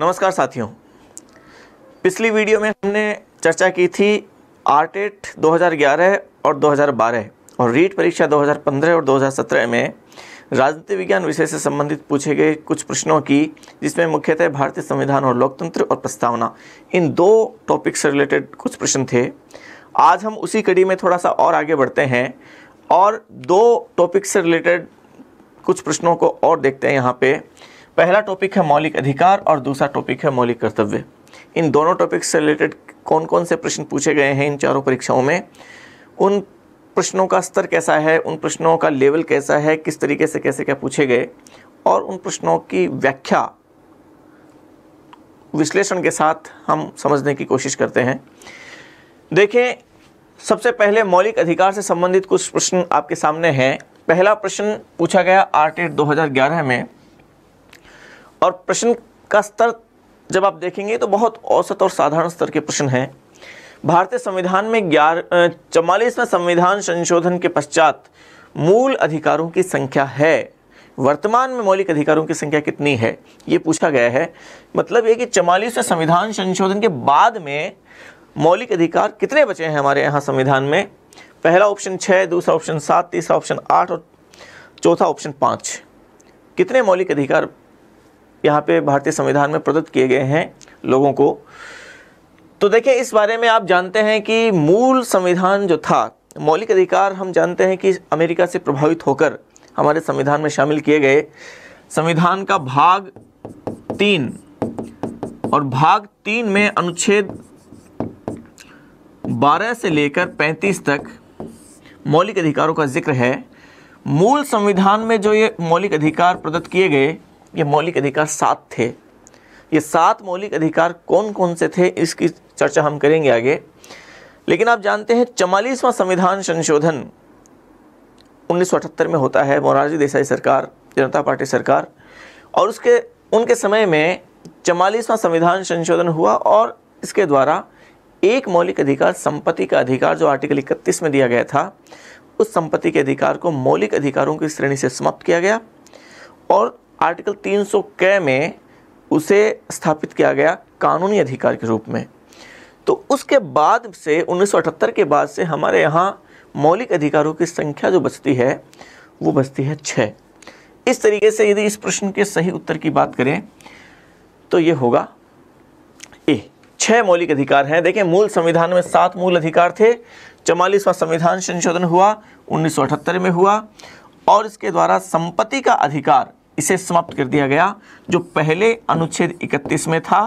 नमस्कार साथियों पिछली वीडियो में हमने चर्चा की थी आर्टेट e 2011 और 2012 और रीट परीक्षा 2015 और 2017 में राजनीति विज्ञान विषय से संबंधित पूछे गए कुछ प्रश्नों की जिसमें मुख्यतः भारतीय संविधान और लोकतंत्र और प्रस्तावना इन दो टॉपिक से रिलेटेड कुछ प्रश्न थे आज हम उसी कड़ी में थोड़ा सा और आगे बढ़ते हैं और दो टॉपिक से रिलेटेड कुछ प्रश्नों को और देखते हैं यहाँ पर पहला टॉपिक है मौलिक अधिकार और दूसरा टॉपिक है मौलिक कर्तव्य इन दोनों टॉपिक से रिलेटेड कौन कौन से प्रश्न पूछे गए हैं इन चारों परीक्षाओं में उन प्रश्नों का स्तर कैसा है उन प्रश्नों का लेवल कैसा है किस तरीके से कैसे क्या पूछे गए और उन प्रश्नों की व्याख्या विश्लेषण के साथ हम समझने की कोशिश करते हैं देखें सबसे पहले मौलिक अधिकार से संबंधित कुछ प्रश्न आपके सामने हैं पहला प्रश्न पूछा गया आर्ट एट में और प्रश्न का स्तर जब आप देखेंगे तो बहुत औसत और साधारण स्तर के प्रश्न हैं भारतीय संविधान में ग्यारह चवालीसवें संविधान संशोधन के पश्चात मूल अधिकारों की संख्या है वर्तमान में मौलिक अधिकारों की संख्या कितनी है ये पूछा गया है मतलब ये कि चवालीसवें संविधान संशोधन के बाद में मौलिक अधिकार कितने बचे हैं हमारे यहाँ संविधान में पहला ऑप्शन छः दूसरा ऑप्शन सात तीसरा ऑप्शन आठ और चौथा ऑप्शन पाँच कितने मौलिक अधिकार यहाँ पे भारतीय संविधान में प्रदत्त किए गए हैं लोगों को तो देखिए इस बारे में आप जानते हैं कि मूल संविधान जो था मौलिक अधिकार हम जानते हैं कि अमेरिका से प्रभावित होकर हमारे संविधान में शामिल किए गए संविधान का भाग तीन और भाग तीन में अनुच्छेद 12 से लेकर 35 तक मौलिक अधिकारों का जिक्र है मूल संविधान में जो ये मौलिक अधिकार प्रदत्त किए गए ये मौलिक अधिकार सात थे ये सात मौलिक अधिकार कौन कौन से थे इसकी चर्चा हम करेंगे आगे लेकिन आप जानते हैं चवालीसवां संविधान संशोधन 1978 में होता है मोरारजी देसाई सरकार जनता पार्टी सरकार और उसके उनके समय में चवालीसवां संविधान संशोधन हुआ और इसके द्वारा एक मौलिक अधिकार संपत्ति का अधिकार जो आर्टिकल इकतीस में दिया गया था उस संपत्ति के अधिकार को मौलिक अधिकारों की श्रेणी से समाप्त किया गया और आर्टिकल 300 क में उसे स्थापित किया गया कानूनी अधिकार के रूप में तो उसके बाद से 1978 के बाद से हमारे यहाँ मौलिक अधिकारों की संख्या जो बचती है वो बचती है छः इस तरीके से यदि इस प्रश्न के सही उत्तर की बात करें तो ये होगा ए छः मौलिक अधिकार हैं देखें मूल संविधान में सात मूल अधिकार थे चवालीसवां संविधान संशोधन हुआ 1978 में हुआ और इसके द्वारा संपत्ति का अधिकार इसे समाप्त कर दिया गया जो पहले अनुच्छेद 31 में था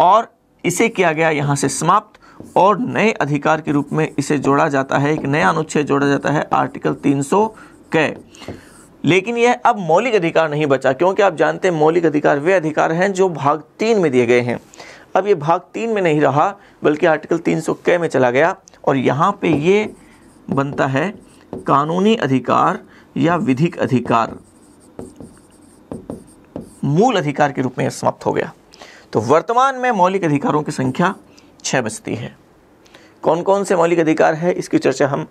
और इसे किया गया यहाँ से समाप्त और नए अधिकार के रूप में इसे जोड़ा जाता है एक नया अनुच्छेद जोड़ा जाता है आर्टिकल 300 क लेकिन यह अब मौलिक अधिकार नहीं बचा क्योंकि आप जानते हैं मौलिक अधिकार वे अधिकार हैं जो भाग तीन में दिए गए हैं अब ये भाग तीन में नहीं रहा बल्कि आर्टिकल तीन क में चला गया और यहाँ पे ये बनता है कानूनी अधिकार या विधिक अधिकार मूल अधिकार के रूप में समाप्त हो गया तो वर्तमान में मौलिक अधिकारों की संख्या छह बचती है कौन कौन से मौलिक अधिकार है इसकी चर्चा हम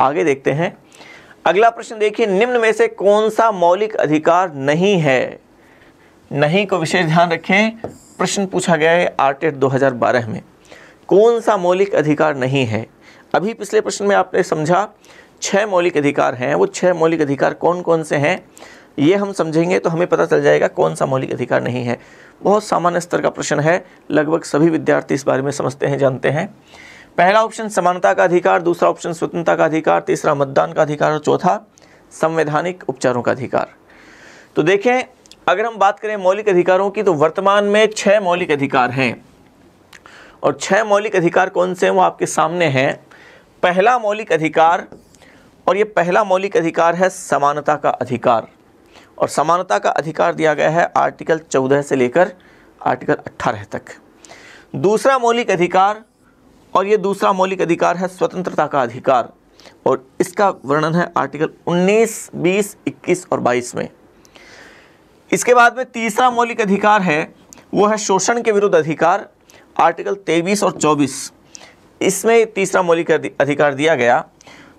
आगे देखते हैं अगला प्रश्न देखिए निम्न में से कौन सा मौलिक अधिकार नहीं है नहीं को विशेष ध्यान रखें प्रश्न पूछा गया है आर्टेट 2012 में कौन सा मौलिक अधिकार नहीं है अभी पिछले प्रश्न में आपने समझा छह मौलिक अधिकार हैं वो छह मौलिक अधिकार कौन कौन से हैं ये हम समझेंगे तो हमें पता चल जाएगा कौन सा मौलिक अधिकार नहीं है बहुत सामान्य स्तर का प्रश्न है लगभग सभी विद्यार्थी इस बारे में समझते हैं जानते हैं पहला ऑप्शन समानता का अधिकार दूसरा ऑप्शन स्वतंत्रता का अधिकार तीसरा मतदान का अधिकार और चौथा संवैधानिक उपचारों का अधिकार तो देखें अगर हम बात करें मौलिक अधिकारों की तो वर्तमान में छः मौलिक अधिकार हैं और छः मौलिक अधिकार कौन से हैं वो आपके सामने हैं पहला मौलिक अधिकार और ये पहला मौलिक अधिकार है समानता का अधिकार और समानता का अधिकार दिया गया है आर्टिकल 14 से लेकर आर्टिकल 18 तक दूसरा मौलिक अधिकार और ये दूसरा मौलिक अधिकार है स्वतंत्रता का अधिकार और इसका वर्णन है आर्टिकल 19, 20, 21 और 22 में इसके बाद में तीसरा मौलिक अधिकार है वो है शोषण के विरुद्ध अधिकार आर्टिकल 23 और 24 इसमें तीसरा मौलिक अधिकार दिया गया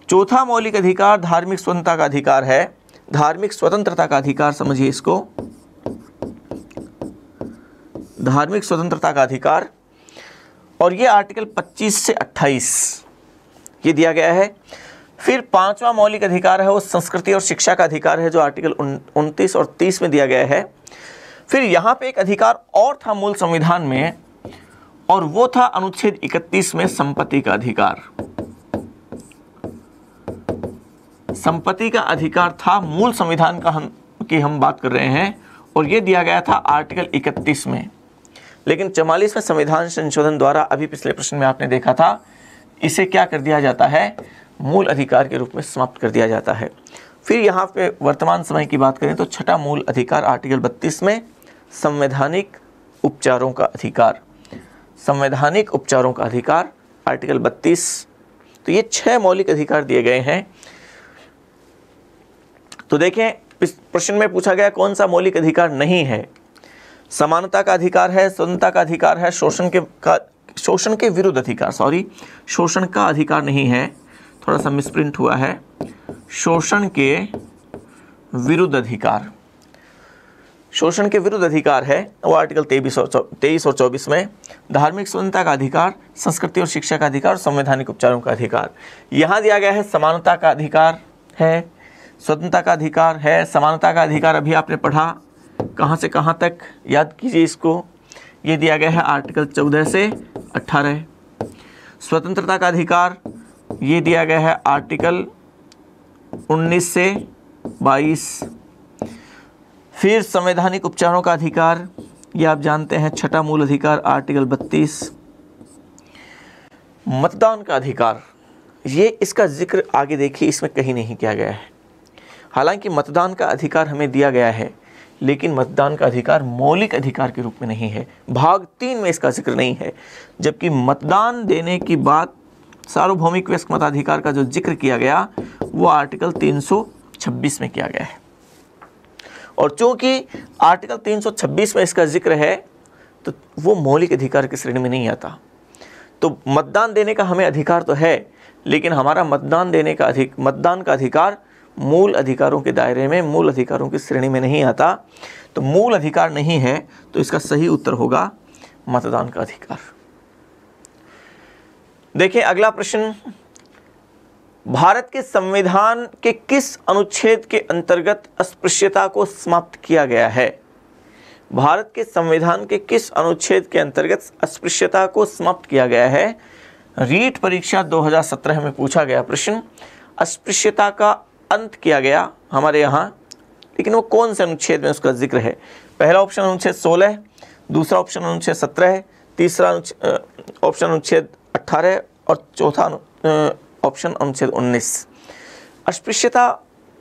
चौथा मौलिक अधिकार धार्मिक स्वतंत्रता का अधिकार है धार्मिक स्वतंत्रता का अधिकार समझिए इसको धार्मिक स्वतंत्रता का अधिकार और ये आर्टिकल 25 से 28 ये दिया गया है फिर पांचवा मौलिक अधिकार है वो संस्कृति और शिक्षा का अधिकार है जो आर्टिकल 29 और तीस में दिया गया है फिर यहां पे एक अधिकार और था मूल संविधान में और वो था अनुच्छेद 31 में संपत्ति का अधिकार संपत्ति का अधिकार था मूल संविधान का हम की हम बात कर रहे हैं और ये दिया गया था आर्टिकल 31 में लेकिन चवालीसवें संविधान संशोधन द्वारा अभी पिछले प्रश्न में आपने देखा था इसे क्या कर दिया जाता है मूल अधिकार के रूप में समाप्त कर दिया जाता है फिर यहाँ पे वर्तमान समय की बात करें तो छठा मूल अधिकार आर्टिकल 32 में संवैधानिक उपचारों का अधिकार संवैधानिक उपचारों का अधिकार आर्टिकल 32 तो ये छह मौलिक अधिकार दिए गए हैं तो देखें प्रश्न में पूछा गया कौन सा मौलिक अधिकार नहीं है समानता का अधिकार है स्वतंत्रता का अधिकार है शोषण के का शोषण के विरुद्ध अधिकार सॉरी शोषण का अधिकार नहीं है थोड़ा सा मिसप्रिंट हुआ है शोषण के विरुद्ध अधिकार शोषण के विरुद्ध अधिकार है वो आर्टिकल तेईस और तेईस और चौबीस में धार्मिक स्वतंत्रता का अधिकार संस्कृति और शिक्षा का अधिकार और संवैधानिक उपचारों का अधिकार यहाँ दिया गया है समानता का अधिकार है स्वतंत्रता का अधिकार है समानता का अधिकार अभी आपने पढ़ा कहाँ से कहाँ तक याद कीजिए इसको ये दिया गया है आर्टिकल चौदह से अट्ठारह स्वतंत्रता का अधिकार ये दिया गया है आर्टिकल उन्नीस से बाईस फिर संवैधानिक उपचारों का अधिकार ये आप जानते हैं छठा मूल अधिकार आर्टिकल बत्तीस मतदान का अधिकार ये इसका जिक्र आगे देखिए इसमें कहीं नहीं किया गया है हालांकि मतदान का अधिकार हमें दिया गया है लेकिन मतदान का अधिकार मौलिक अधिकार के रूप में नहीं है भाग तीन में इसका जिक्र नहीं है जबकि मतदान देने की बात सार्वभौमिक व्यस्क मताधिकार का जो जिक्र किया गया वो आर्टिकल 326 में किया गया है और चूंकि आर्टिकल 326 में इसका जिक्र है तो वो मौलिक अधिकार की श्रेणी में नहीं आता तो मतदान देने का हमें अधिकार तो है लेकिन हमारा मतदान देने का अधिक मतदान का अधिकार मूल अधिकारों के दायरे में मूल अधिकारों की श्रेणी में नहीं आता तो मूल अधिकार नहीं है तो इसका सही उत्तर होगा मतदान का अधिकार देखिए अगला प्रश्न भारत के संविधान के किस अनुच्छेद के अंतर्गत अस्पृश्यता को समाप्त किया गया है भारत के संविधान के किस अनुच्छेद के अंतर्गत अस्पृश्यता को समाप्त किया गया है रीट परीक्षा 2017 में पूछा गया प्रश्न अस्पृश्यता का अंत किया गया हमारे यहाँ लेकिन वो कौन से अनुच्छेद में उसका जिक्र है पहला ऑप्शन अनुच्छेद सोलह दूसरा ऑप्शन अनुच्छेद सत्रह तीसरा ऑप्शन अनुच्छेद अट्ठारह और चौथा ऑप्शन अनुच्छेद उन्नीस अस्पृश्यता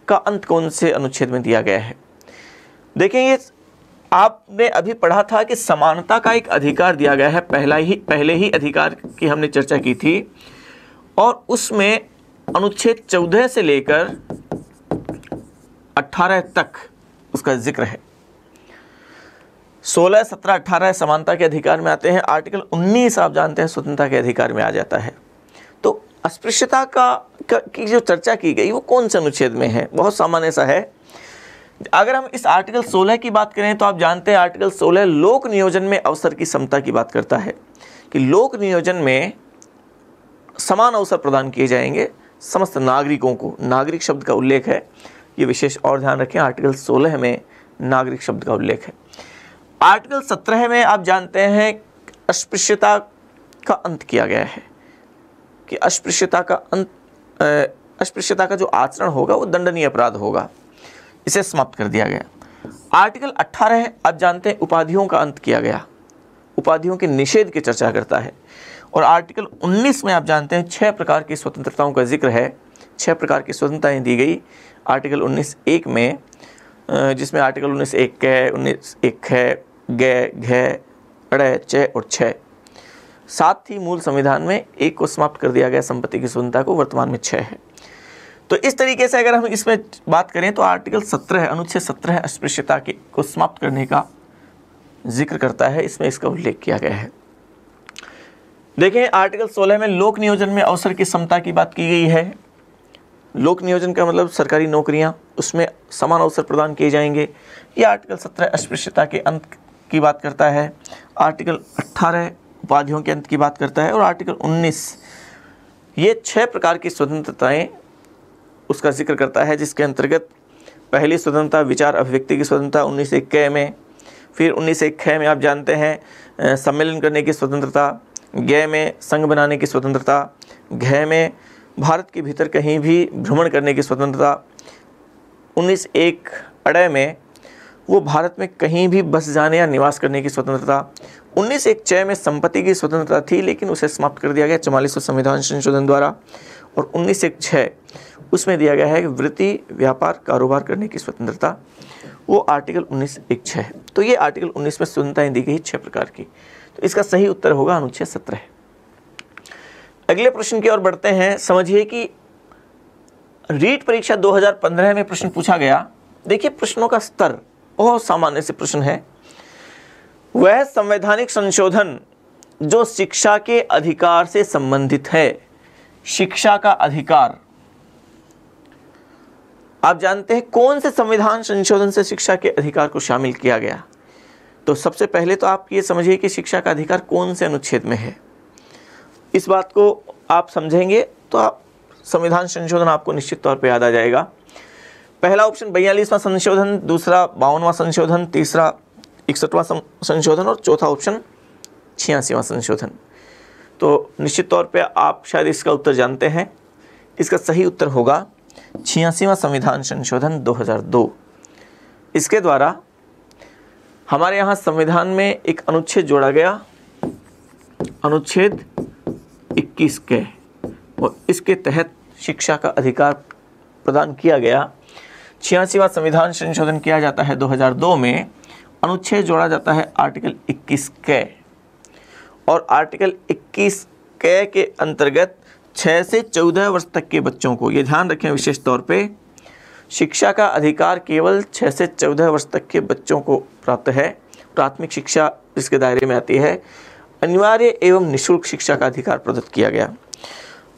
का अंत कौन से अनुच्छेद में दिया गया है देखें ये आपने अभी पढ़ा था कि समानता का एक अधिकार दिया गया है पहला ही पहले ही अधिकार की हमने चर्चा की थी और उसमें अनुच्छेद चौदह से लेकर अट्ठारह तक उसका जिक्र है सोलह सत्रह अट्ठारह समानता के अधिकार में आते हैं आर्टिकल उन्नीस आप जानते हैं स्वतंत्रता के अधिकार में आ जाता है तो अस्पृश्यता का, की जो चर्चा की गई वो कौन से अनुच्छेद में है बहुत सामान्य सा है अगर हम इस आर्टिकल 16 की बात करें तो आप जानते हैं आर्टिकल 16 लोक नियोजन में अवसर की समता की बात करता है कि लोक नियोजन में समान अवसर प्रदान किए जाएंगे समस्त नागरिकों को नागरिक शब्द का उल्लेख है ये विशेष और ध्यान रखें आर्टिकल सोलह में नागरिक शब्द का उल्लेख है आर्टिकल सत्रह में आप जानते हैं अस्पृश्यता का अंत किया गया है कि अस्पृश्यता का अंत अस्पृश्यता का जो आचरण होगा वो दंडनीय अपराध होगा इसे समाप्त कर दिया गया आर्टिकल 18 आप जानते हैं उपाधियों का अंत किया गया उपाधियों के निषेध की चर्चा करता है और आर्टिकल 19 में आप जानते हैं छः प्रकार की स्वतंत्रताओं का जिक्र है छः प्रकार की स्वतंत्रताएँ दी गई आर्टिकल उन्नीस एक में जिसमें आर्टिकल उन्नीस एक है उन्नीस एक है गे घे अड़य चे और छः साथ ही मूल संविधान में एक को समाप्त कर दिया गया संपत्ति की स्वतंत्रता को वर्तमान में छः है तो इस तरीके से अगर हम इसमें बात करें तो आर्टिकल सत्रह अनुच्छेद सत्रह अस्पृश्यता के को समाप्त करने का जिक्र करता है इसमें इसका उल्लेख किया गया है देखें आर्टिकल 16 में लोक नियोजन में अवसर की समता की बात की गई है लोक नियोजन का मतलब सरकारी नौकरियां उसमें समान अवसर प्रदान किए जाएंगे ये आर्टिकल 17 अस्पृश्यता के अंत की बात करता है आर्टिकल 18 उपाधियों के अंत की बात करता है और आर्टिकल 19 ये छः प्रकार की स्वतंत्रताएँ उसका जिक्र करता है जिसके अंतर्गत पहली स्वतंत्रता विचार अभिव्यक्ति की स्वतंत्रता उन्नीस में फिर उन्नीस में आप जानते हैं सम्मेलन करने की स्वतंत्रता गय में संघ बनाने की स्वतंत्रता घय में भारत के भीतर कहीं भी भ्रमण करने की स्वतंत्रता उन्नीस एक अड़े में वो भारत में कहीं भी बस जाने या निवास करने की स्वतंत्रता उन्नीस एक छः में संपत्ति की स्वतंत्रता थी लेकिन उसे समाप्त कर दिया गया चवालीसवें संविधान संशोधन द्वारा और उन्नीस एक छः उसमें दिया गया है कि वृत्ति व्यापार कारोबार करने की स्वतंत्रता वो आर्टिकल उन्नीस एक छः है तो ये आर्टिकल उन्नीस में स्वतंत्रताएँ दी गई छः प्रकार की तो इसका सही उत्तर होगा अनुच्छेद सत्रह अगले प्रश्न की ओर बढ़ते हैं समझिए कि रीट परीक्षा 2015 में प्रश्न पूछा गया देखिए प्रश्नों का स्तर बहुत सामान्य से प्रश्न है वह संवैधानिक संशोधन जो शिक्षा के अधिकार से संबंधित है शिक्षा का अधिकार आप जानते हैं कौन से संविधान संशोधन से शिक्षा के अधिकार को शामिल किया गया तो सबसे पहले तो आप ये समझिए कि शिक्षा का अधिकार कौन से अनुच्छेद में है इस बात को आप समझेंगे तो आप संविधान संशोधन आपको निश्चित तौर पर याद आ जाएगा पहला ऑप्शन बयालीसवां संशोधन दूसरा बावनवा संशोधन तीसरा इकसठवां संशोधन और चौथा ऑप्शन छियासीवां संशोधन तो निश्चित तौर पे आप शायद इसका उत्तर जानते हैं इसका सही उत्तर होगा छियासीवा संविधान संशोधन 2002 इसके द्वारा हमारे यहाँ संविधान में एक अनुच्छेद जोड़ा गया अनुच्छेद 21 के और इसके तहत शिक्षा का अधिकार प्रदान किया गया छियासीवा संविधान संशोधन किया जाता है 2002 में अनुच्छेद जोड़ा जाता है आर्टिकल 21 के और आर्टिकल 21 के के अंतर्गत 6 से 14 वर्ष तक के बच्चों को ये ध्यान रखें विशेष तौर पे शिक्षा का अधिकार केवल छः से चौदह वर्ष तक के बच्चों को प्राप्त है प्राथमिक शिक्षा इसके दायरे में आती है अनिवार्य एवं निशुल्क शिक्षा का अधिकार प्रदत्त किया गया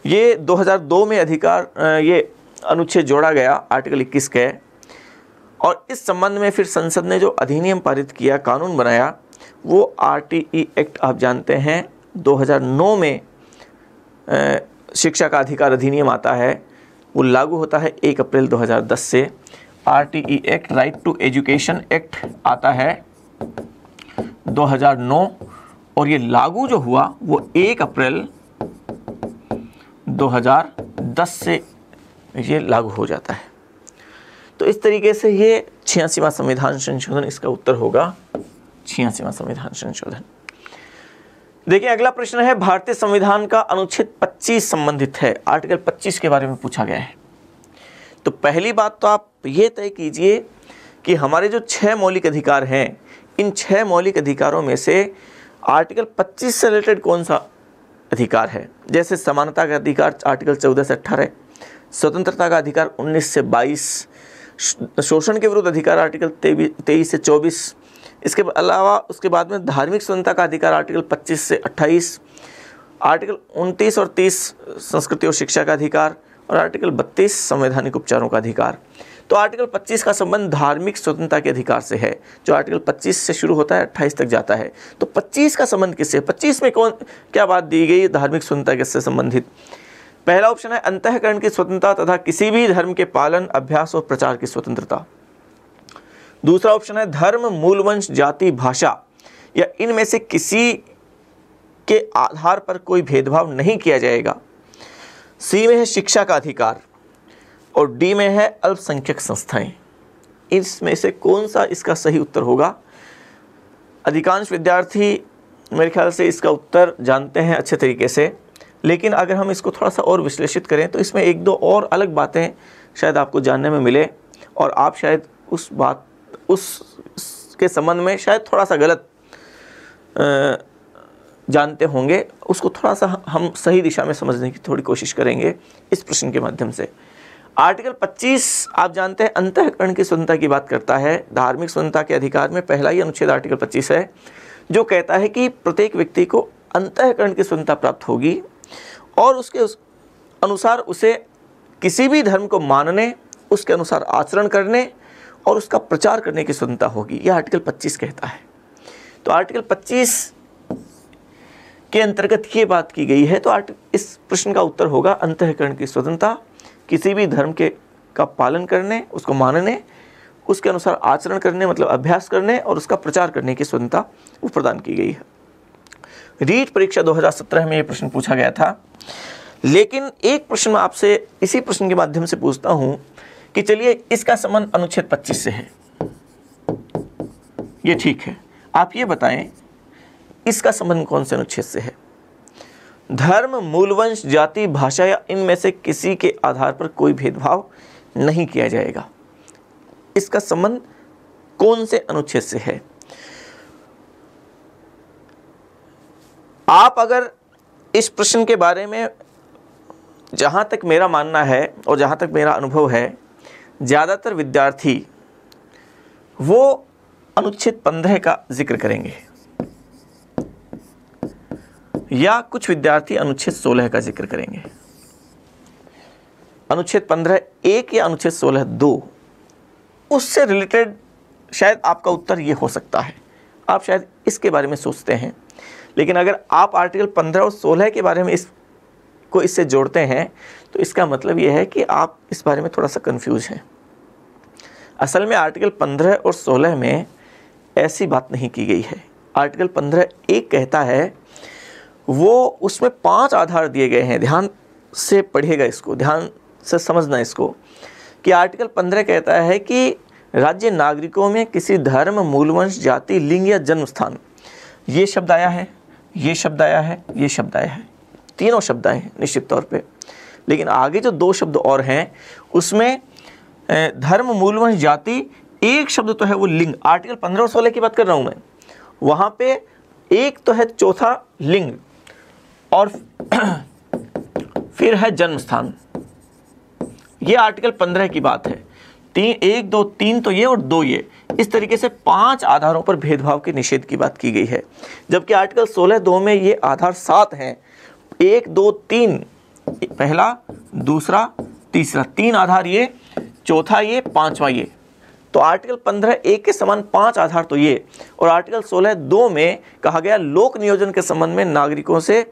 ये 2002 में अधिकार ये अनुच्छेद जोड़ा गया आर्टिकल 21 के और इस संबंध में फिर संसद ने जो अधिनियम पारित किया कानून बनाया वो आर एक्ट आप जानते हैं 2009 में शिक्षा का अधिकार अधिनियम आता है वो लागू होता है एक अप्रैल 2010 से RTE act right to education act आता है 2009 और ये लागू जो हुआ वो 1 अप्रैल 2010 से ये लागू हो जाता है तो इस तरीके से ये छियासीवा संविधान संशोधन इसका उत्तर होगा छियासीवा संविधान संशोधन देखिए अगला प्रश्न है भारतीय संविधान का अनुच्छेद 25 संबंधित है आर्टिकल 25 के बारे में पूछा गया है तो पहली बात तो आप ये तय कीजिए कि हमारे जो छः मौलिक अधिकार हैं इन छः मौलिक अधिकारों में से आर्टिकल 25 से रिलेटेड कौन सा अधिकार है जैसे समानता का अधिकार आर्टिकल 14 से 18 स्वतंत्रता का अधिकार 19 से 22 शोषण के विरुद्ध अधिकार आर्टिकल तेईस से 24 इसके अलावा उसके बाद में धार्मिक स्वतंत्रता का अधिकार आर्टिकल 25 से 28 आर्टिकल 29 और 30 संस्कृति और शिक्षा का अधिकार और आर्टिकल 32 संवैधानिक उपचारों का अधिकार तो आर्टिकल 25 का संबंध धार्मिक स्वतंत्रता के अधिकार से है जो आर्टिकल 25 से शुरू होता है 28 तक जाता है तो 25 का संबंध किससे 25 में कौन क्या बात दी गई धार्मिक स्वतंत्रता से संबंधित पहला ऑप्शन है अंतकरण की स्वतंत्रता तथा किसी भी धर्म के पालन अभ्यास और प्रचार की स्वतंत्रता दूसरा ऑप्शन है धर्म मूलवंश जाति भाषा या इनमें से किसी के आधार पर कोई भेदभाव नहीं किया जाएगा सी में है शिक्षा का अधिकार और डी में है अल्पसंख्यक संस्थाएं इसमें से कौन सा इसका सही उत्तर होगा अधिकांश विद्यार्थी मेरे ख्याल से इसका उत्तर जानते हैं अच्छे तरीके से लेकिन अगर हम इसको थोड़ा सा और विश्लेषित करें तो इसमें एक दो और अलग बातें शायद आपको जानने में मिले और आप शायद उस बात उस के संबंध में शायद थोड़ा सा गलत जानते होंगे उसको थोड़ा सा हम सही दिशा में समझने की थोड़ी कोशिश करेंगे इस प्रश्न के माध्यम से आर्टिकल 25 आप जानते हैं अंतकरण की स्वतंत्रता की बात करता है धार्मिक स्वतंत्रता के अधिकार में पहला ही अनुच्छेद आर्टिकल 25 है जो कहता है कि प्रत्येक व्यक्ति को अंतकरण की स्वतंत्रता प्राप्त होगी और उसके उस अनुसार उसे किसी भी धर्म को मानने उसके अनुसार आचरण करने और उसका प्रचार करने की स्वतंत्रता होगी यह आर्टिकल 25 कहता है तो आर्टिकल 25 के अंतर्गत ये बात की गई है तो इस प्रश्न का उत्तर होगा अंतकरण की स्वतंत्रता किसी भी धर्म के का पालन करने उसको मानने उसके अनुसार आचरण करने मतलब अभ्यास करने और उसका प्रचार करने की स्वतंत्रता वो प्रदान की गई है रीट परीक्षा 2017 में ये प्रश्न पूछा गया था लेकिन एक प्रश्न आपसे इसी प्रश्न के माध्यम से पूछता हूँ कि चलिए इसका संबंध अनुच्छेद 25 से है ये ठीक है आप ये बताएं इसका संबंध कौन से अनुच्छेद से है धर्म मूलवंश जाति भाषा या इनमें से किसी के आधार पर कोई भेदभाव नहीं किया जाएगा इसका संबंध कौन से अनुच्छेद से है आप अगर इस प्रश्न के बारे में जहां तक मेरा मानना है और जहां तक मेरा अनुभव है ज़्यादातर विद्यार्थी वो अनुच्छेद पंद्रह का जिक्र करेंगे या कुछ विद्यार्थी अनुच्छेद सोलह का जिक्र करेंगे अनुच्छेद पंद्रह एक या अनुच्छेद सोलह दो उससे रिलेटेड शायद आपका उत्तर ये हो सकता है आप शायद इसके बारे में सोचते हैं लेकिन अगर आप आर्टिकल पंद्रह और सोलह के बारे में इस को इससे जोड़ते हैं तो इसका मतलब यह है कि आप इस बारे में थोड़ा सा कंफ्यूज हैं असल में आर्टिकल 15 और 16 में ऐसी बात नहीं की गई है आर्टिकल 15 एक कहता है वो उसमें पांच आधार दिए गए हैं ध्यान से पढ़िएगा इसको ध्यान से समझना इसको कि आर्टिकल 15 कहता है कि राज्य नागरिकों में किसी धर्म मूलवंश जाति लिंग या जन्म स्थान ये शब्द आया है ये शब्द आया है ये शब्द आया है तीनों शब्द आए निश्चित तौर पे लेकिन आगे जो दो शब्द और हैं उसमें धर्म मूलवंश जाति एक शब्द तो है वो लिंग आर्टिकल पंद्रह और सोलह की बात कर रहा हूँ मैं वहाँ पे एक तो है चौथा लिंग और फिर है जन्म स्थान ये आर्टिकल पंद्रह की बात है तीन एक दो तीन तो ये और दो ये इस तरीके से पांच आधारों पर भेदभाव के निषेध की बात की गई है जबकि आर्टिकल सोलह दो में ये आधार सात हैं एक दो तीन पहला दूसरा तीसरा तीन आधार ये चौथा ये पांचवा ये तो आर्टिकल पंद्रह एक के समान पांच आधार तो ये और आर्टिकल सोलह दो में कहा गया लोक नियोजन के संबंध में नागरिकों से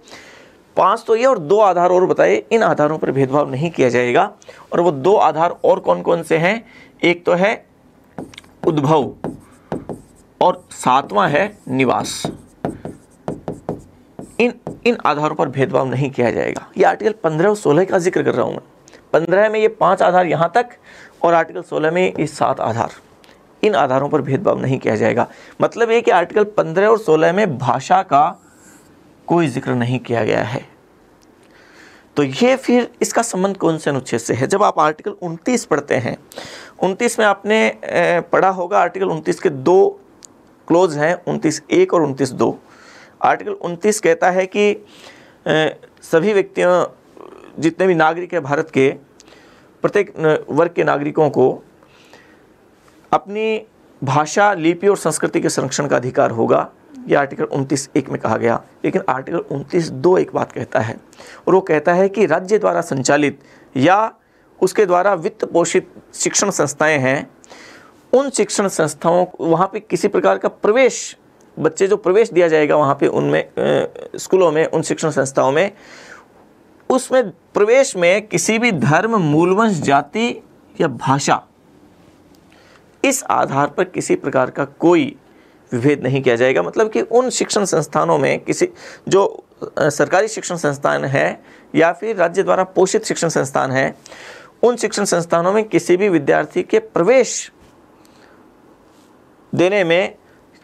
पांच तो ये और दो आधार और बताए इन आधारों पर भेदभाव नहीं किया जाएगा और वो दो आधार और कौन कौन से हैं एक तो है उद्भव और सातवां है निवास इन इन आधारों पर भेदभाव नहीं किया जाएगा ये आर्टिकल पंद्रह और सोलह का जिक्र कर रहा हूँ मैं पंद्रह में ये पाँच आधार यहाँ तक और आर्टिकल सोलह में ये सात आधार इन आधारों पर भेदभाव नहीं किया जाएगा मतलब ये कि आर्टिकल पंद्रह और सोलह में भाषा का कोई जिक्र नहीं किया गया है तो ये फिर इसका संबंध कौन से अनुच्छेद से है जब आप आर्टिकल 29 पढ़ते हैं 29 में आपने पढ़ा होगा आर्टिकल 29 के दो क्लोज हैं 29 एक और 29 दो आर्टिकल उनतीस कहता है कि सभी व्यक्तियों जितने भी नागरिक हैं भारत के प्रत्येक वर्ग के नागरिकों को अपनी भाषा लिपि और संस्कृति के संरक्षण का अधिकार होगा ये आर्टिकल उनतीस एक में कहा गया लेकिन आर्टिकल उनतीस दो एक बात कहता है और वो कहता है कि राज्य द्वारा संचालित या उसके द्वारा वित्त पोषित शिक्षण संस्थाएं हैं उन शिक्षण संस्थाओं वहाँ पे किसी प्रकार का प्रवेश बच्चे जो प्रवेश दिया जाएगा वहाँ पे उनमें स्कूलों में उन शिक्षण संस्थाओं में उसमें प्रवेश में किसी भी धर्म मूलवंश जाति या भाषा इस आधार पर किसी प्रकार का कोई विभेद नहीं किया जाएगा मतलब कि उन शिक्षण संस्थानों में किसी जो सरकारी शिक्षण संस्थान है या फिर राज्य द्वारा पोषित शिक्षण संस्थान है उन शिक्षण संस्थानों में किसी भी विद्यार्थी के प्रवेश देने में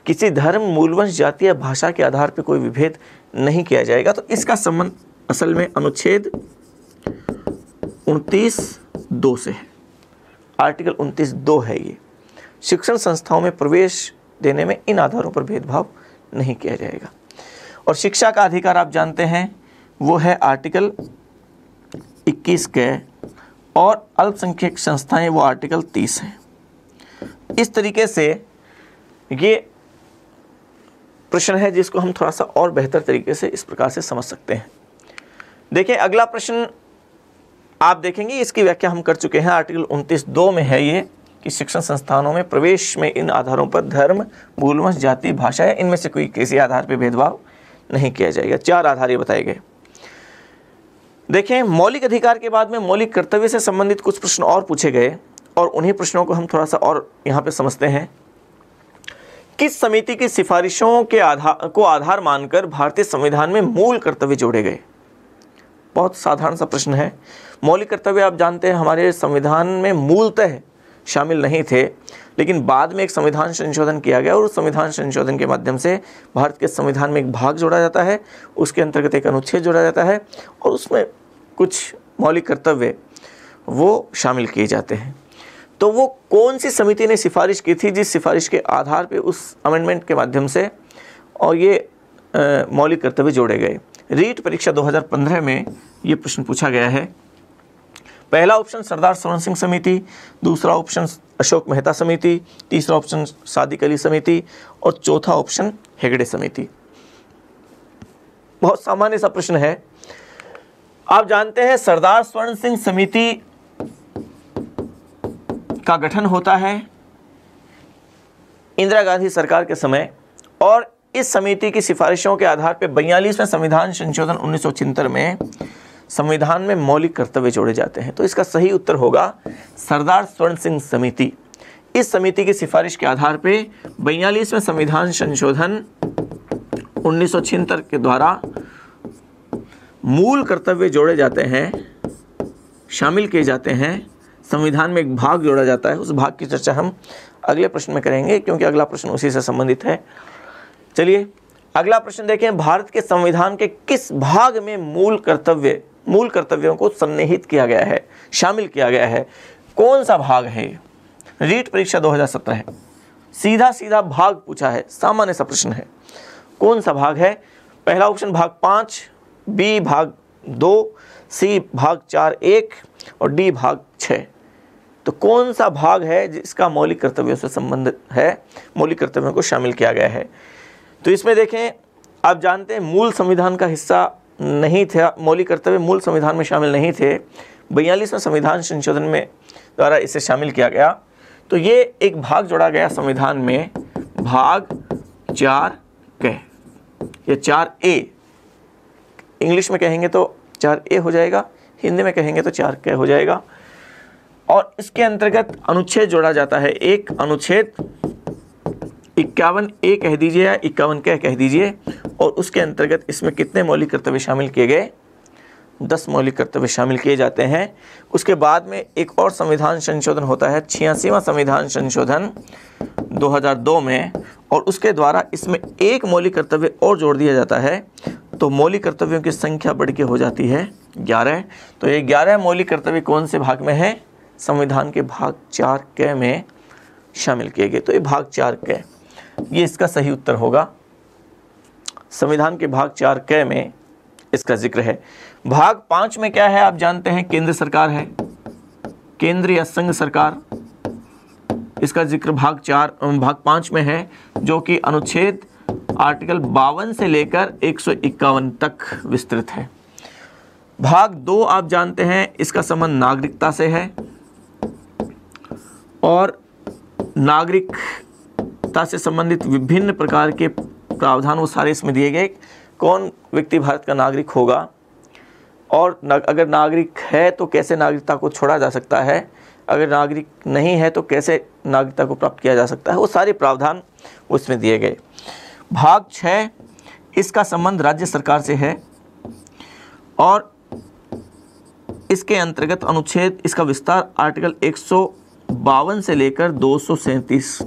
किसी धर्म मूलवंश जाति या भाषा के आधार पर कोई विभेद नहीं किया जाएगा तो इसका संबंध असल में अनुच्छेद उनतीस दो से है आर्टिकल उनतीस दो है ये शिक्षण संस्थाओं में प्रवेश देने में इन आधारों पर भेदभाव नहीं किया जाएगा और शिक्षा का अधिकार आप जानते हैं वो है आर्टिकल 21 के और अल्पसंख्यक संस्थाएं वो आर्टिकल 30 हैं इस तरीके से ये प्रश्न है जिसको हम थोड़ा सा और बेहतर तरीके से इस प्रकार से समझ सकते हैं देखें अगला प्रश्न आप देखेंगे इसकी व्याख्या हम कर चुके हैं आर्टिकल उनतीस दो में है ये कि शिक्षण संस्थानों में प्रवेश में इन आधारों पर धर्म मूलवंश जाति भाषा या इनमें से कोई किसी आधार पर भेदभाव नहीं किया जाएगा चार आधार ये बताए गए देखें मौलिक अधिकार के बाद में मौलिक कर्तव्य से संबंधित कुछ प्रश्न और पूछे गए और उन्हीं प्रश्नों को हम थोड़ा सा और यहाँ पे समझते हैं किस समिति की सिफारिशों के आधार को आधार मानकर भारतीय संविधान में मूल कर्तव्य जोड़े गए बहुत साधारण सा प्रश्न है मौलिक कर्तव्य आप जानते हैं हमारे संविधान में मूलतः शामिल नहीं थे लेकिन बाद में एक संविधान संशोधन किया गया और उस संविधान संशोधन के माध्यम से भारत के संविधान में एक भाग जोड़ा जाता है उसके अंतर्गत एक अनुच्छेद जोड़ा जाता है और उसमें कुछ मौलिक कर्तव्य वो शामिल किए जाते हैं तो वो कौन सी समिति ने सिफारिश की थी जिस सिफारिश के आधार पर उस अमेंडमेंट के माध्यम से और ये मौलिक कर्तव्य जोड़े गए रीट परीक्षा 2015 में ये प्रश्न पूछा गया है पहला ऑप्शन सरदार सरवण सिंह समिति दूसरा ऑप्शन अशोक मेहता समिति तीसरा ऑप्शन सादिक अली समिति और चौथा ऑप्शन हेगड़े समिति बहुत सामान्य सा प्रश्न है आप जानते हैं सरदार स्वर्ण सिंह समिति का गठन होता है इंदिरा गांधी सरकार के समय और इस समिति की सिफारिशों के आधार पर बयालीसवें संविधान संशोधन उन्नीस में संविधान में मौलिक कर्तव्य जोड़े जाते हैं तो इसका सही उत्तर होगा सरदार स्वर्ण सिंह समिति इस समिति की सिफारिश के आधार पर बयालीसवें संविधान संशोधन उन्नीस के द्वारा मूल कर्तव्य जोड़े जाते हैं शामिल किए जाते हैं संविधान में एक भाग जोड़ा जाता है उस भाग की चर्चा हम अगले प्रश्न में करेंगे क्योंकि अगला प्रश्न उसी से संबंधित है चलिए अगला प्रश्न देखें भारत के संविधान के किस भाग में मूल कर्तव्य मूल कर्तव्यों को सन्निहित किया गया है शामिल किया गया है कौन सा भाग है रीट परीक्षा 2017 है सीधा सीधा भाग पूछा है सामान्य सा प्रश्न है कौन सा भाग है पहला ऑप्शन भाग पाँच बी भाग दो सी भाग चार एक और डी भाग छः तो कौन सा भाग है जिसका मौलिक कर्तव्यों से संबंध है मौलिक कर्तव्यों को शामिल किया गया है तो इसमें देखें आप जानते हैं मूल संविधान का हिस्सा नहीं था मौलिक कर्तव्य मूल संविधान में शामिल नहीं थे बयालीसवें संविधान संशोधन में द्वारा इसे शामिल किया गया तो ये एक भाग जोड़ा गया संविधान में भाग चार कह या चार ए इंग्लिश में कहेंगे तो चार ए हो जाएगा हिंदी में कहेंगे तो चार कह हो जाएगा और इसके अंतर्गत अनुच्छेद जोड़ा जाता है एक अनुच्छेद इक्यावन ए कह दीजिए या इक्यावन कह कह दीजिए और उसके अंतर्गत इसमें कितने मौलिक कर्तव्य शामिल किए गए दस मौलिक कर्तव्य शामिल किए जाते हैं उसके बाद में एक और संविधान संशोधन होता है छियासीवा संविधान संशोधन 2002 में और उसके द्वारा इसमें एक मौलिक कर्तव्य और जोड़ दिया जाता है तो मौलिक कर्तव्यों की संख्या बढ़ के हो जाती है ग्यारह तो ये ग्यारह मौलिक कर्तव्य कौन से भाग में है संविधान के भाग चार क में शामिल किए गए तो ये भाग चार क ये इसका सही उत्तर होगा संविधान के भाग चार क में इसका जिक्र है भाग पांच में क्या है आप जानते हैं केंद्र सरकार है केंद्र या संघ सरकार इसका जिक्र भाग चार भाग पांच में है जो कि अनुच्छेद आर्टिकल बावन से लेकर एक तक विस्तृत है भाग दो आप जानते हैं इसका संबंध नागरिकता से है और नागरिकता से संबंधित विभिन्न प्रकार के प्रावधान वो सारे इसमें दिए गए कौन व्यक्ति भारत का नागरिक होगा और अगर नागरिक है तो कैसे नागरिकता को छोड़ा जा सकता है अगर नागरिक नहीं है तो कैसे नागरिकता को प्राप्त किया जा सकता है वो सारे प्रावधान उसमें दिए गए भाग छः इसका संबंध राज्य सरकार से है और इसके अंतर्गत अनुच्छेद इसका विस्तार आर्टिकल एक सौ बावन से लेकर दो सौ सैंतीस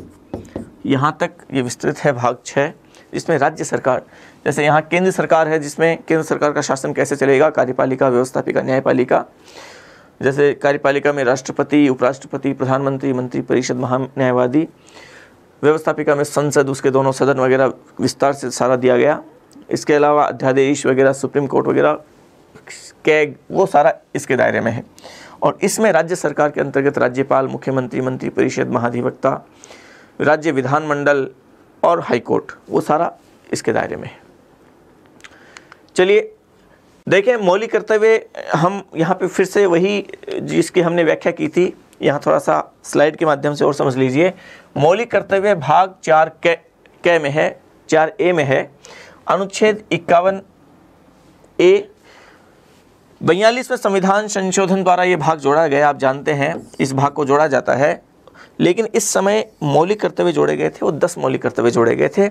यहाँ तक ये विस्तृत है भाग छः जिसमें राज्य सरकार जैसे यहाँ केंद्र सरकार है जिसमें केंद्र सरकार का शासन कैसे चलेगा कार्यपालिका व्यवस्थापिका न्यायपालिका जैसे कार्यपालिका में राष्ट्रपति उपराष्ट्रपति प्रधानमंत्री मंत्री परिषद महान्यायवादी व्यवस्थापिका में संसद उसके दोनों सदन वगैरह विस्तार से सारा दिया गया इसके अलावा अध्यादेश वगैरह सुप्रीम कोर्ट वगैरह कैग वो सारा इसके दायरे में है और इसमें राज्य सरकार के अंतर्गत राज्यपाल मुख्यमंत्री मंत्री परिषद महाधिवक्ता राज्य विधानमंडल और हाईकोर्ट वो सारा इसके दायरे में है चलिए देखें मौलिक कर्तव्य हम यहाँ पे फिर से वही जिसकी हमने व्याख्या की थी यहाँ थोड़ा सा स्लाइड के माध्यम से और समझ लीजिए मौलिक कर्तव्य भाग चार के कै में है चार ए में है अनुच्छेद इक्यावन ए बयालीसवें संविधान संशोधन द्वारा ये भाग जोड़ा गया आप जानते हैं इस भाग को जोड़ा जाता है लेकिन इस समय मौलिक कर्तव्य जोड़े गए थे वो दस मौलिक कर्तव्य जोड़े गए थे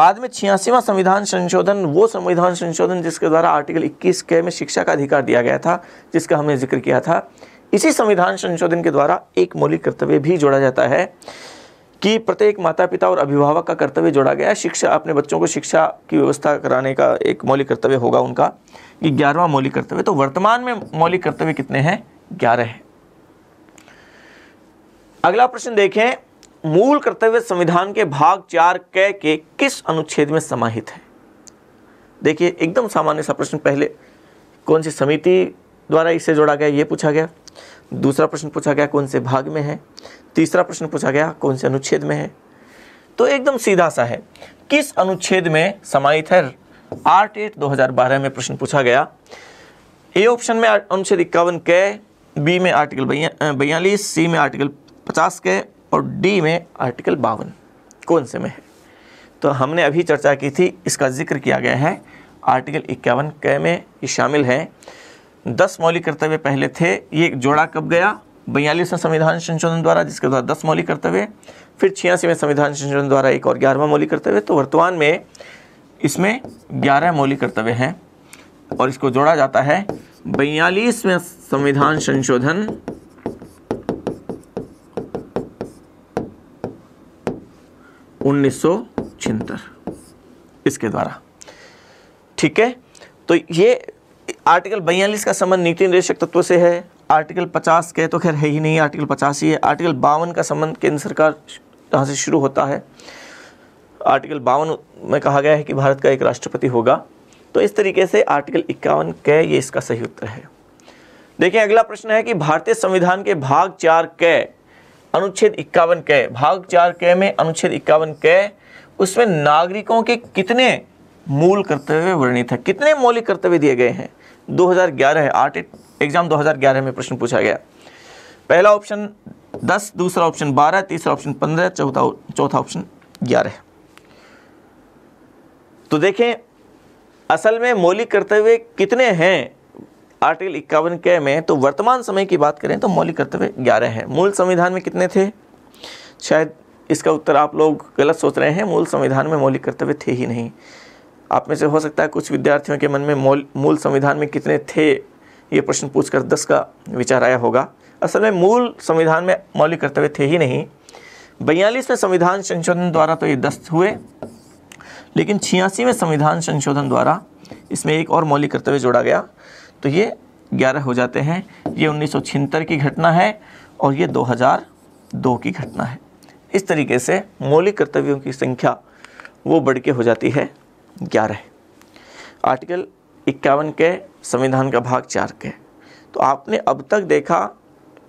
बाद में छियासीवा संविधान संशोधन वो संविधान संशोधन जिसके द्वारा आर्टिकल 21 के में शिक्षा का अधिकार दिया गया था जिसका हमने जिक्र किया था इसी संविधान संशोधन के द्वारा एक मौलिक कर्तव्य भी जोड़ा जाता है कि प्रत्येक माता पिता और अभिभावक का कर्तव्य जोड़ा गया शिक्षा अपने बच्चों को शिक्षा की व्यवस्था कराने का एक मौलिक कर्तव्य होगा उनका कि ग्यारहवा मौलिक कर्तव्य तो वर्तमान में मौलिक कर्तव्य कितने हैं ग्यारह है अगला प्रश्न देखें मूल कर्तव्य संविधान के भाग चार क के किस अनुच्छेद में समाहित है देखिए एकदम सामान्य सा प्रश्न पहले कौन सी समिति द्वारा इससे जोड़ा गया ये पूछा गया दूसरा प्रश्न पूछा गया कौन से भाग में है तीसरा प्रश्न पूछा गया कौन से अनुच्छेद में है तो एकदम सीधा सा है किस अनुच्छेद में समाहित है आर्ट एट बारह में प्रश्न पूछा गया ए ऑप्शन में अनुच्छेद इक्यावन के बी में आर्टिकल बयालीस सी में आर्टिकल पचास के और डी में आर्टिकल बावन कौन से में है तो हमने अभी चर्चा की थी इसका जिक्र किया गया है आर्टिकल इक्यावन के में ये शामिल है दस मौलिक कर्तव्य पहले थे ये जोड़ा कब गया बयालीसवें संविधान संशोधन द्वारा जिसके द्वारा दस मौलिक कर्तव्य फिर छियासीवें संविधान संशोधन द्वारा एक और ग्यारहवा मौलिक कर्तव्य तो वर्तमान में इसमें ग्यारह मौलिक कर्तव्य हैं और इसको जोड़ा जाता है बयालीसवें संविधान संशोधन उन्नीस सौ इसके द्वारा ठीक है तो ये आर्टिकल बयालीस का संबंध नीति निर्देशक तत्व से है आर्टिकल 50 के तो खैर है ही नहीं आर्टिकल 50 ही है आर्टिकल बावन का संबंध केंद्र सरकार यहाँ से शुरू होता है आर्टिकल बावन में कहा गया है कि भारत का एक राष्ट्रपति होगा तो इस तरीके से आर्टिकल इक्यावन कै ये इसका सही उत्तर है देखिए अगला प्रश्न है कि भारतीय संविधान के भाग चार क अनुच्छेद इक्यावन क भाग चार क में अनुच्छेद इक्यावन क उसमें नागरिकों के कितने मूल कर्तव्य वर्णित है कितने मौलिक कर्तव्य दिए गए हैं 2011 है आर्ट एग्जाम 2011 में प्रश्न पूछा गया पहला ऑप्शन 10 दूसरा ऑप्शन 12 तीसरा ऑप्शन 15 चौथा चौथा ऑप्शन 11 तो देखें असल में मौलिक कर्तव्य कितने हैं आर्टिकल इक्यावन के में तो वर्तमान समय की बात करें तो मौलिक कर्तव्य ग्यारह हैं मूल संविधान में कितने थे शायद इसका उत्तर आप लोग गलत सोच रहे हैं मूल संविधान में मौलिक कर्तव्य थे ही नहीं आप में से हो सकता है कुछ विद्यार्थियों के मन में मौल मूल संविधान में कितने थे ये प्रश्न पूछकर दस का विचार आया होगा असल में मूल संविधान में मौलिक कर्तव्य थे ही नहीं बयालीसवें संविधान संशोधन द्वारा तो ये दस हुए लेकिन छियासी में संविधान संशोधन द्वारा इसमें एक और मौलिक कर्तव्य जोड़ा गया तो ये ग्यारह हो जाते हैं ये उन्नीस की घटना है और ये 2002 की घटना है इस तरीके से मौलिक कर्तव्यों की संख्या वो बढ़ के हो जाती है ग्यारह आर्टिकल इक्यावन के संविधान का भाग चार के तो आपने अब तक देखा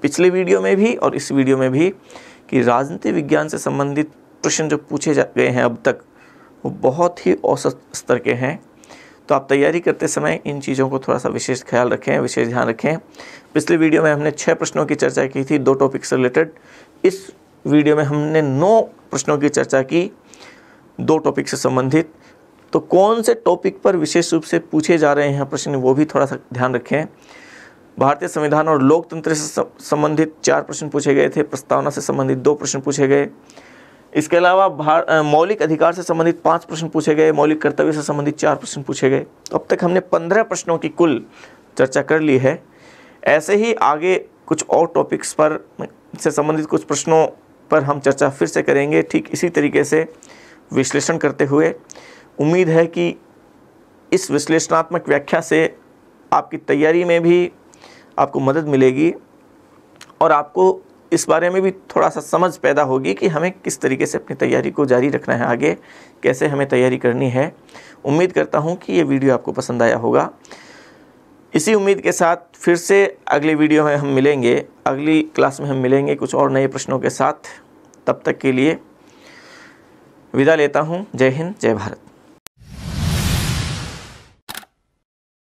पिछले वीडियो में भी और इस वीडियो में भी कि राजनीति विज्ञान से संबंधित प्रश्न जो पूछे जा गए हैं अब तक वो बहुत ही औसत स्तर के हैं तो आप तैयारी करते समय इन चीज़ों को थोड़ा सा विशेष ख्याल रखें विशेष ध्यान रखें पिछले वीडियो में हमने छः प्रश्नों की चर्चा की थी दो टॉपिक से रिलेटेड इस वीडियो में हमने नौ प्रश्नों की चर्चा की दो टॉपिक से संबंधित तो कौन से टॉपिक पर विशेष रूप से पूछे जा रहे हैं प्रश्न वो भी थोड़ा सा ध्यान रखें भारतीय संविधान और लोकतंत्र से संबंधित चार प्रश्न पूछे गए थे प्रस्तावना से संबंधित दो प्रश्न पूछे गए इसके अलावा मौलिक अधिकार से संबंधित पाँच प्रश्न पूछे गए मौलिक कर्तव्य से संबंधित चार प्रश्न पूछे गए तो अब तक हमने पंद्रह प्रश्नों की कुल चर्चा कर ली है ऐसे ही आगे कुछ और टॉपिक्स पर से संबंधित कुछ प्रश्नों पर हम चर्चा फिर से करेंगे ठीक इसी तरीके से विश्लेषण करते हुए उम्मीद है कि इस विश्लेषणात्मक व्याख्या से आपकी तैयारी में भी आपको मदद मिलेगी और आपको इस बारे में भी थोड़ा सा समझ पैदा होगी कि हमें किस तरीके से अपनी तैयारी को जारी रखना है आगे कैसे हमें तैयारी करनी है उम्मीद करता हूँ कि ये वीडियो आपको पसंद आया होगा इसी उम्मीद के साथ फिर से अगली वीडियो में हम मिलेंगे अगली क्लास में हम मिलेंगे कुछ और नए प्रश्नों के साथ तब तक के लिए विदा लेता हूँ जय हिंद जय भारत